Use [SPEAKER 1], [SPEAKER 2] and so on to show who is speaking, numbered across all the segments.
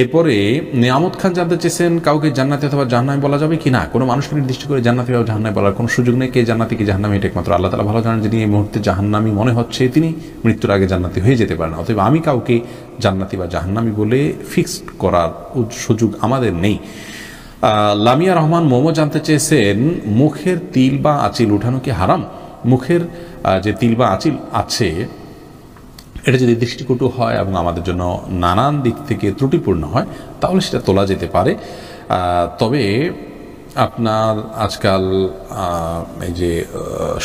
[SPEAKER 1] এরপরে নিয়ামত খান জানতে চেয়েছেন কাউকে জান্নাতি অথবা জাহ্নামি বলা যাবে কিনা কোনো মানুষকে নির্দিষ্ট করে জান্নাতি বা জাহ্নামি বলার কোনো সুযোগ নেই কে জান্নাতি কি জাহ্নামি এটা একমাত্র আল্লাহ তালা ভালো জানেন যিনি এই মুহূর্তে জাহান্নামি মনে হচ্ছে তিনি মৃত্যুর আগে জান্নাতি হয়ে যেতে পারেন অতএব আমি কাউকে জান্নাতি বা জাহান্নামি বলে ফিক্সড করার সুযোগ আমাদের নেই লামিয়া রহমান মোমো জানতে চেয়েছেন মুখের তিল বা আঁচিল উঠানো কি হারাম মুখের যে তিল বা আঁচিল আছে এটা যদি দৃষ্টিকটু হয় এবং আমাদের জন্য নানান দিক থেকে ত্রুটিপূর্ণ হয় তাহলে সেটা তোলা যেতে পারে তবে আপনার আজকাল এই যে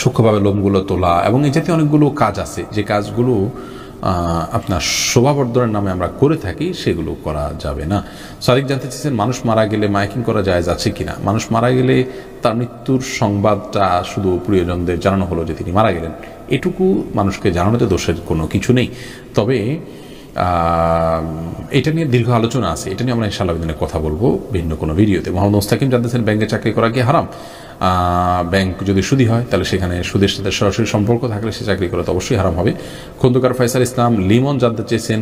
[SPEAKER 1] সূক্ষ্মভাবে লোমগুলো তোলা এবং এই জাতীয় অনেকগুলো কাজ আছে যে কাজগুলো আপনার শোভাবর্ধনের নামে আমরা করে থাকি সেগুলো করা যাবে না সাদিক জানতে চেয়েছেন মানুষ মারা গেলে মাইকিং করা যায় যাচ্ছে কিনা মানুষ মারা গেলে তার মৃত্যুর সংবাদটা শুধু প্রিয়জনদের জানানো হলো যে তিনি মারা গেলেন এটুকু মানুষকে জানানোতে দোষের কোনো কিছু নেই তবে এটা নিয়ে দীর্ঘ আলোচনা আছে এটা নিয়ে আমরা ইনশাআল্লাহ কথা বলবো ভিন্ন কোনো ভিডিওতে মোহাম্মদ মুস্তাকিম জানতেছেন ব্যাংকে চাকরি করা কি হারাম ব্যাংক যদি সুদী হয় তাহলে সেখানে সুদের সাথে সরাসরি সম্পর্ক থাকলে সে চাকরি করা তো অবশ্যই হারাম হবে খন্দকার ফয়সাল ইসলাম লিমন জানতে চেয়েছেন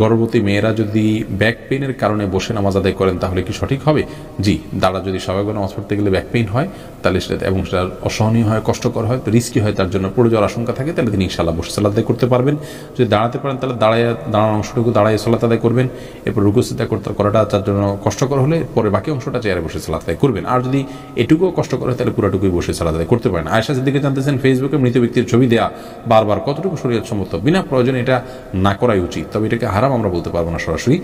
[SPEAKER 1] গর্ভবতী মেয়েরা যদি ব্যাক পেনের কারণে বসে নামাজ আদায় করেন তাহলে কি সঠিক হবে জি দাঁড়া যদি স্বাভাবিক নামাজ পড়তে গেলে ব্যাক পেইন হয় তাহলে সেটা এবং সেটা অসহনীয় হয় কষ্টকর হয় তো রিস্কি হয় তার জন্য পড়ে যাওয়ার আশঙ্কা থাকে তাহলে তিনি ইনশাল্লাহ বসে সালাদ আদায় করতে পারবেন যদি দাঁড়াতে পারেন তাহলে দাঁড়ায় দাঁড়ানো অংশটুকু দাঁড়ায় সালাত আদায় করবেন এরপর রুকুসিদা করতে করাটা তার জন্য কষ্টকর হলে পরে বাকি অংশটা চেয়ারে বসে সালাত আদায় করবেন আর যদি এটুকু যেটুকু কষ্ট করে তাহলে পুরাটুকুই বসে সালাদ আদায় করতে পারেন আয়সা সিদ্দিকে জানতেছেন ফেসবুকে মৃত ব্যক্তির ছবি দেওয়া বারবার কতটুকু শরীর সম্মত বিনা প্রয়োজনে এটা না করাই উচিত তবে এটাকে হারাম আমরা বলতে পারবো না সরাসরি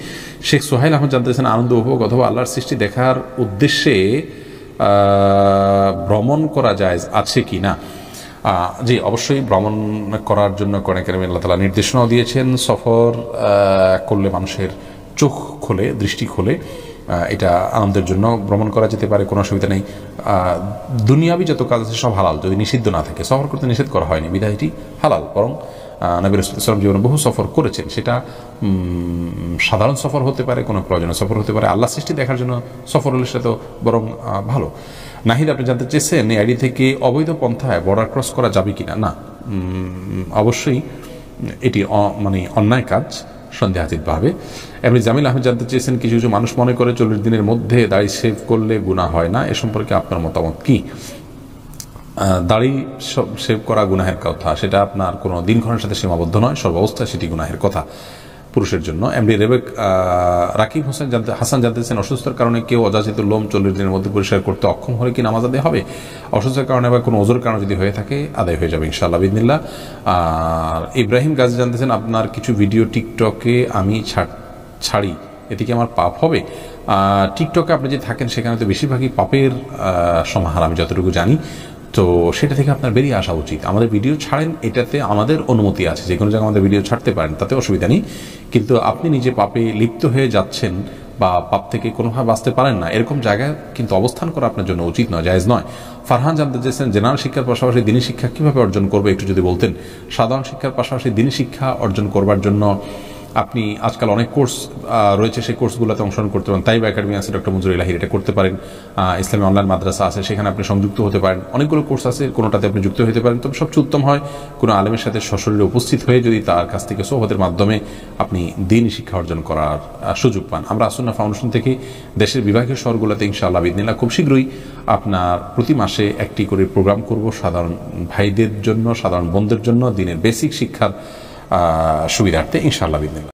[SPEAKER 1] শেখ সোহাইল আহমদ জানতেছেন আনন্দ উপভোগ অথবা আল্লাহর সৃষ্টি দেখার উদ্দেশ্যে ভ্রমণ করা যায় আছে কি না জি অবশ্যই ভ্রমণ করার জন্য কনেকের আল্লাহ তালা নির্দেশনাও দিয়েছেন সফর করলে মানুষের চোখ খোলে দৃষ্টি খোলে এটা আনন্দের জন্য ভ্রমণ করা যেতে পারে কোনো অসুবিধা নেই দুনিয়াবি যত কাজ আছে সব হালাল যদি নিষিদ্ধ না থাকে সফর করতে নিষেধ করা হয়নি বিধায়টি হালাল বরং নবীর ইসলাম জীবনে বহু সফর করেছেন সেটা সাধারণ সফর হতে পারে কোনো প্রয়োজনীয় সফর হতে পারে আল্লাহ সৃষ্টি দেখার জন্য সফর হলে সেটা তো বরং ভালো নাহিদ আপনি জানতে চেয়েছেন এই আইডি থেকে অবৈধ পন্থায় বর্ডার ক্রস করা যাবে কি না না অবশ্যই এটি মানে অন্যায় কাজ পাবে এমনি জামিল আহমেদ জানতে চেয়েছেন কিছু কিছু মানুষ মনে করে চল্লিশ দিনের মধ্যে দাড়ি সেভ করলে গুণা হয় না এ সম্পর্কে আপনার মতামত কী দাড়ি সেভ করা গুনাহের কথা সেটা আপনার কোনো দিনক্ষণের সাথে সীমাবদ্ধ নয় সর্বাবস্থায় সেটি গুনাহের কথা পুরুষের জন্য এমডি রেবেক রাকিব হোসেন জানতে হাসান জানতেছেন অসুস্থতার কারণে কেউ অযাচিত লোম চল্লিশ দিনের মধ্যে পরিষ্কার করতে অক্ষম হলে কি নামাজ আদায় হবে অসুস্থতার কারণে বা কোনো ওজোর কারণে যদি হয়ে থাকে আদায় হয়ে যাবে ইনশাল্লাহ বিদিনিল্লা আর ইব্রাহিম গাজী জানতেছেন আপনার কিছু ভিডিও টিকটকে আমি ছাড়ি এতে কি আমার পাপ হবে টিকটকে আপনি যে থাকেন সেখানে তো বেশিরভাগই পাপের সমাহার আমি যতটুকু জানি তো সেটা থেকে আপনার বেরিয়ে আসা উচিত আমাদের ভিডিও ছাড়েন এটাতে আমাদের অনুমতি আছে যে কোনো জায়গায় আমাদের ভিডিও ছাড়তে পারেন তাতে অসুবিধা নেই কিন্তু আপনি নিজে পাপে লিপ্ত হয়ে যাচ্ছেন বা পাপ থেকে কোনোভাবে বাঁচতে পারেন না এরকম জায়গায় কিন্তু অবস্থান করা আপনার জন্য উচিত নয় জায়জ নয় ফারহান জানতে চেয়েছেন জেনারেল শিক্ষার পাশাপাশি দিনী শিক্ষা কীভাবে অর্জন করবে একটু যদি বলতেন সাধারণ শিক্ষার পাশাপাশি দিনী শিক্ষা অর্জন করবার জন্য আপনি আজকাল অনেক কোর্স রয়েছে সেই কোর্সগুলোতে অংশগ্রহণ করতে পারেন তাইবা একাডেমি আছে ডক্টর মুজুর ইলাহির এটা করতে পারেন ইসলামী অনলাইন মাদ্রাসা আছে সেখানে আপনি সংযুক্ত হতে পারেন অনেকগুলো কোর্স আছে কোনোটাতে আপনি যুক্ত হতে পারেন তবে সবচেয়ে উত্তম হয় কোনো আলেমের সাথে সশরীরে উপস্থিত হয়ে যদি তার কাছ থেকে সোহতের মাধ্যমে আপনি দিন শিক্ষা অর্জন করার সুযোগ পান আমরা আসন্না ফাউন্ডেশন থেকে দেশের বিভাগীয় শহরগুলোতে ইনশাআল্লাহ বিদিনা খুব শীঘ্রই আপনার প্রতি মাসে একটি করে প্রোগ্রাম করব সাধারণ ভাইদের জন্য সাধারণ বোনদের জন্য দিনের বেসিক শিক্ষার a su arte, inshallah, bienvenida.